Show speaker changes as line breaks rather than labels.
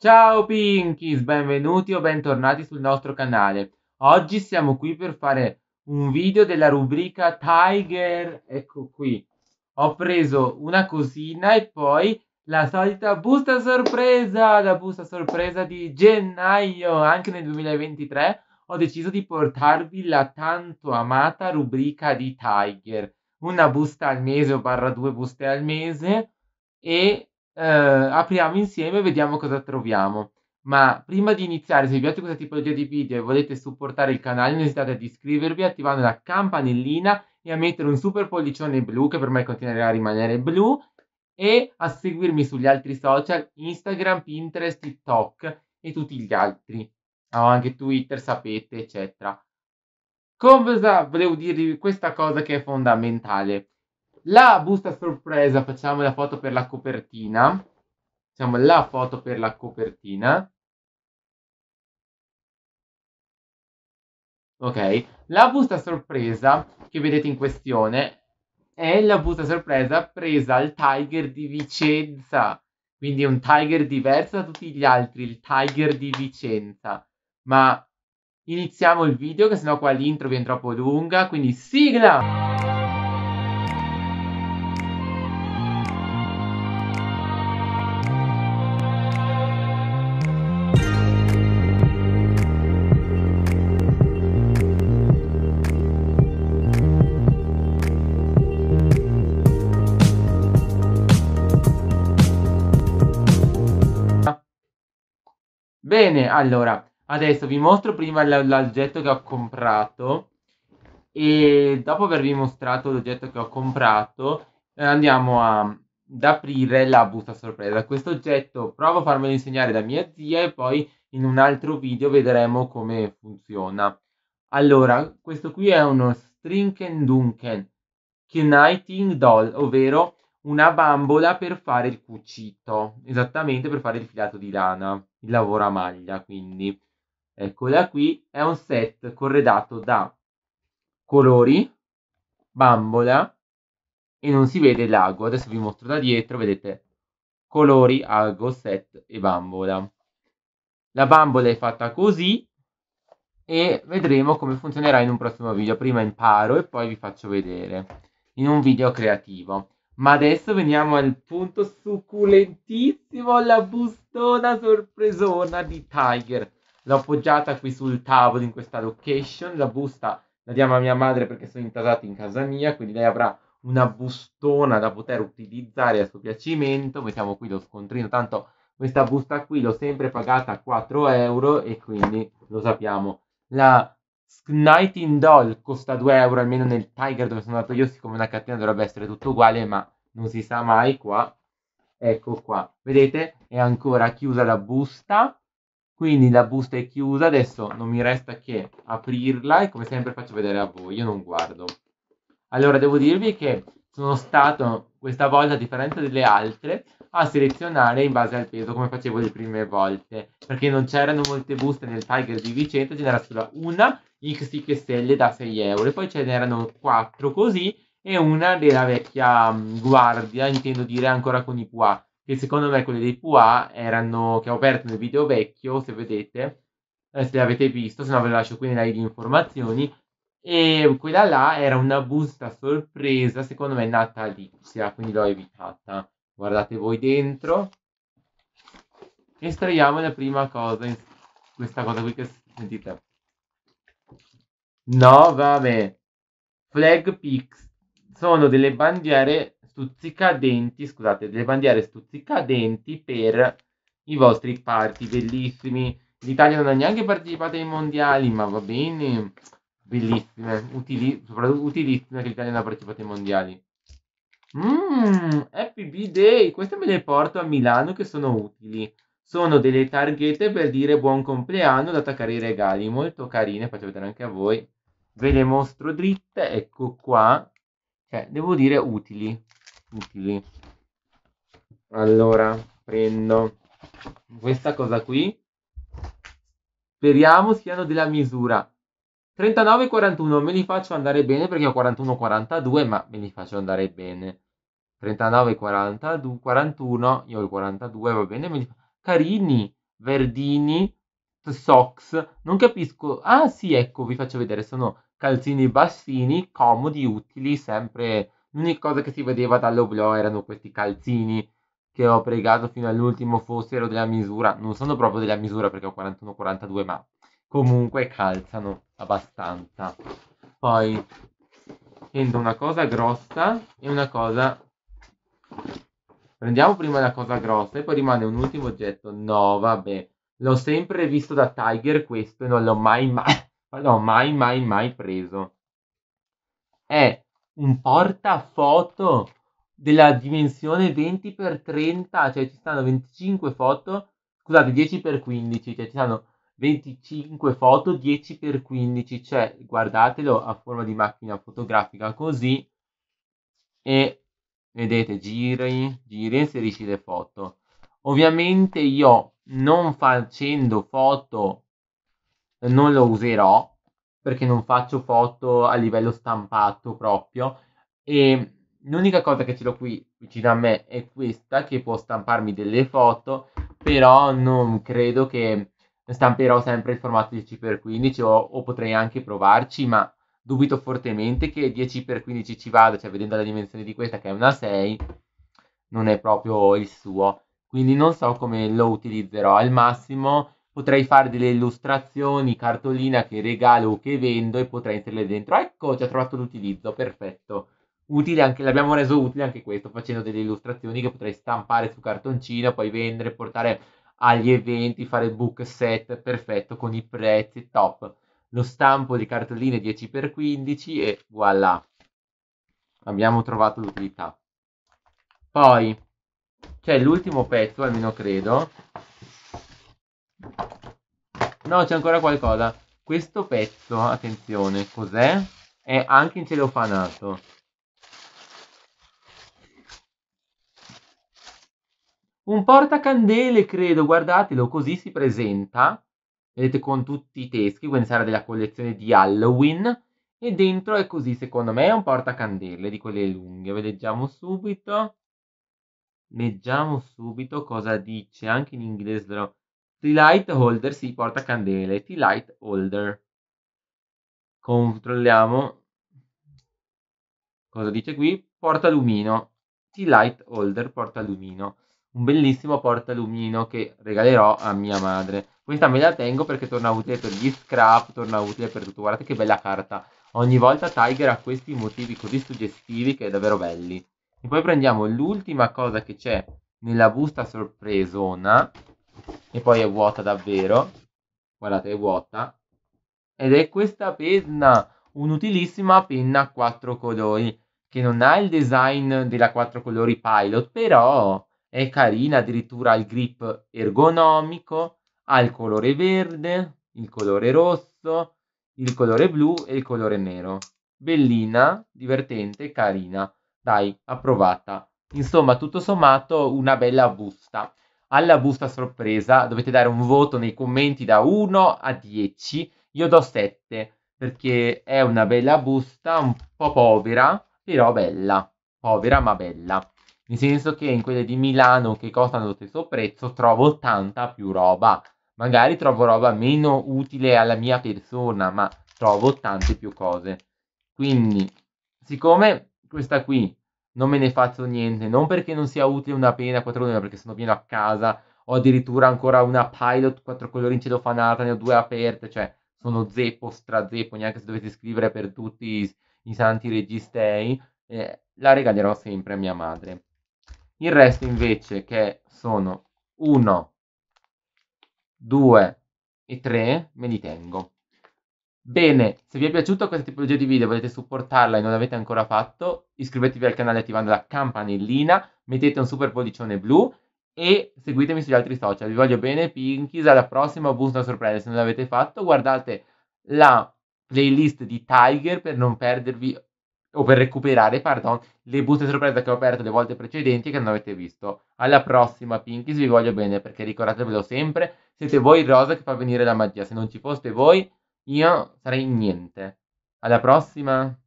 Ciao Pinkies, benvenuti o bentornati sul nostro canale. Oggi siamo qui per fare un video della rubrica Tiger, ecco qui. Ho preso una cosina e poi la solita busta sorpresa, la busta sorpresa di gennaio, anche nel 2023 ho deciso di portarvi la tanto amata rubrica di Tiger. Una busta al mese o barra due buste al mese e eh, apriamo insieme e vediamo cosa troviamo. Ma prima di iniziare, se vi piace questa tipologia di video e volete supportare il canale, non esitate ad iscrivervi attivando la campanellina e a mettere un super pollicione blu che per me continuerà a rimanere blu e a seguirmi sugli altri social Instagram, Pinterest, TikTok e tutti gli altri. Ho oh, anche Twitter, sapete, eccetera. Cosa volevo dirvi questa cosa che è fondamentale? La busta sorpresa, facciamo la foto per la copertina. Facciamo la foto per la copertina. Ok, la busta sorpresa che vedete in questione è la busta sorpresa presa al Tiger di Vicenza. Quindi è un Tiger diverso da tutti gli altri, il Tiger di Vicenza. Ma iniziamo il video che sennò qua l'intro viene troppo lunga, quindi sigla! Bene, allora, adesso vi mostro prima l'oggetto che ho comprato e dopo avervi mostrato l'oggetto che ho comprato eh, andiamo a, ad aprire la busta sorpresa. Questo oggetto provo a farmelo insegnare da mia zia e poi in un altro video vedremo come funziona. Allora, questo qui è uno Strinken Dunken Knighting Doll, ovvero una bambola per fare il cucito, esattamente per fare il filato di lana, il lavoro a maglia, quindi. Eccola qui, è un set corredato da colori, bambola e non si vede l'ago. Adesso vi mostro da dietro, vedete colori, ago, set e bambola. La bambola è fatta così e vedremo come funzionerà in un prossimo video. Prima imparo e poi vi faccio vedere in un video creativo. Ma adesso veniamo al punto succulentissimo, la bustona sorpresona di Tiger. L'ho appoggiata qui sul tavolo in questa location, la busta la diamo a mia madre perché sono intasati in casa mia, quindi lei avrà una bustona da poter utilizzare a suo piacimento. Mettiamo qui lo scontrino, tanto questa busta qui l'ho sempre pagata a 4 euro e quindi lo sappiamo. La in Doll costa 2 euro almeno nel Tiger dove sono andato io, siccome una catena dovrebbe essere tutto uguale, ma non si sa mai qua. Ecco qua, vedete? È ancora chiusa la busta, quindi la busta è chiusa, adesso non mi resta che aprirla e come sempre faccio vedere a voi, io non guardo. Allora, devo dirvi che sono stato questa volta a differenza delle altre, a selezionare in base al peso come facevo le prime volte, perché non c'erano molte buste nel Tiger di Vicente, ce n'era solo una XXL da 6 euro, e poi ce n'erano 4 così e una della vecchia mm, guardia, intendo dire ancora con i Pua, che secondo me quelle dei Pua erano, che ho aperto nel video vecchio, se vedete, eh, se l'avete visto, se no ve lo lascio qui nella di informazioni, e quella là era una busta sorpresa, secondo me natalizia, quindi l'ho evitata. Guardate voi dentro. Estraiamo la prima cosa, questa cosa qui che sentite. No, vabbè. Flag Pix sono delle bandiere stuzzicadenti, scusate, delle bandiere stuzzicadenti per i vostri party bellissimi. L'Italia non ha neanche partecipato ai mondiali, ma va bene bellissime, utili, soprattutto utilissime che l'Italia non ha partecipato ai mondiali. Mmm, Happy B-Day, queste me le porto a Milano che sono utili. Sono delle targhette per dire buon compleanno da attaccare i regali, molto carine, faccio vedere anche a voi. Ve le mostro dritte, ecco qua. Cioè, devo dire utili, utili. Allora, prendo questa cosa qui. Speriamo siano della misura. 39 41 me li faccio andare bene perché ho 41 42, ma me li faccio andare bene. 39 42, 41, io ho il 42, va bene, me li... Carini, Verdini, Sox, non capisco. Ah sì, ecco, vi faccio vedere, sono calzini bassini, comodi, utili, sempre... L'unica cosa che si vedeva dall'oblò erano questi calzini che ho pregato fino all'ultimo fossero della misura. Non sono proprio della misura perché ho 41-42, ma comunque calzano abbastanza. Poi prendo una cosa grossa e una cosa... Prendiamo prima la cosa grossa e poi rimane un ultimo oggetto. No, vabbè. L'ho sempre visto da Tiger questo e non l'ho mai mai... No, mai mai mai preso. È un portafoto della dimensione 20x30, cioè ci stanno 25 foto, scusate, 10x15, cioè ci stanno 25 foto 10 x 15 cioè guardatelo a forma di macchina fotografica così e vedete giri giri inserisci le foto ovviamente io non facendo foto non lo userò perché non faccio foto a livello stampato proprio e l'unica cosa che ce l'ho qui vicino a me è questa che può stamparmi delle foto però non credo che stamperò sempre il formato 10x15 o, o, potrei anche provarci, ma dubito fortemente che 10x15 ci vada, cioè vedendo la dimensione di questa che è una 6, non è proprio il suo. Quindi non so come lo utilizzerò al massimo. Potrei fare delle illustrazioni, cartolina che regalo o che vendo e potrei inserirle dentro. Ecco, ho già trovato l'utilizzo, perfetto. Utile anche, l'abbiamo reso utile anche questo, facendo delle illustrazioni che potrei stampare su cartoncino, poi vendere, portare agli eventi, fare il book set perfetto con i prezzi top. Lo stampo di cartoline 10x15 e voilà. Abbiamo trovato l'utilità. Poi c'è l'ultimo pezzo, almeno credo. No, c'è ancora qualcosa. Questo pezzo, attenzione, cos'è? È anche in celofanato. Un portacandele, credo, guardatelo, così si presenta. Vedete con tutti i teschi, quindi sarà della collezione di Halloween. E dentro è così, secondo me, è un portacandele di quelle lunghe. Ve leggiamo subito. Leggiamo subito cosa dice anche in inglese. però, Tea light holder, sì, portacandele. Tea light holder. Controlliamo. Cosa dice qui? Portalumino. Tea light holder, portalumino un bellissimo portalumino che regalerò a mia madre. Questa me la tengo perché torna utile per gli scrap, torna utile per tutto. Guardate che bella carta. Ogni volta Tiger ha questi motivi così suggestivi che è davvero belli. E poi prendiamo l'ultima cosa che c'è nella busta sorpresona. E poi è vuota davvero. Guardate, è vuota. Ed è questa penna, un'utilissima penna a quattro colori, che non ha il design della quattro colori pilot, però è carina, addirittura ha il grip ergonomico, ha il colore verde, il colore rosso, il colore blu e il colore nero. Bellina, divertente, carina. Dai, approvata. Insomma, tutto sommato una bella busta. Alla busta sorpresa dovete dare un voto nei commenti da 1 a 10. Io do 7 perché è una bella busta, un po' povera, però bella. Povera ma bella. Nel senso che in quelle di Milano che costano lo stesso prezzo trovo tanta più roba. Magari trovo roba meno utile alla mia persona, ma trovo tante più cose. Quindi, siccome questa qui non me ne faccio niente, non perché non sia utile una pena 4 euro, perché sono pieno a casa, ho addirittura ancora una pilot 4 colori in cellofanata, ne ho due aperte, cioè sono zeppo, strazeppo, neanche se dovete scrivere per tutti i, i santi registei, eh, la regalerò sempre a mia madre. Il resto invece che sono 1, 2 e 3 me li tengo. Bene, se vi è piaciuto questa tipologia di video e volete supportarla e non l'avete ancora fatto, iscrivetevi al canale attivando la campanellina, mettete un super pollicione blu e seguitemi sugli altri social. Vi voglio bene, Pinkies, alla prossima Busta Sorpresa. Se non l'avete fatto, guardate la playlist di Tiger per non perdervi o per recuperare, pardon, le buste sorpresa che ho aperto le volte precedenti e che non avete visto. Alla prossima, Pinkies, vi voglio bene perché ricordatevelo sempre, siete voi il rosa che fa venire la magia, se non ci foste voi io sarei niente. Alla prossima!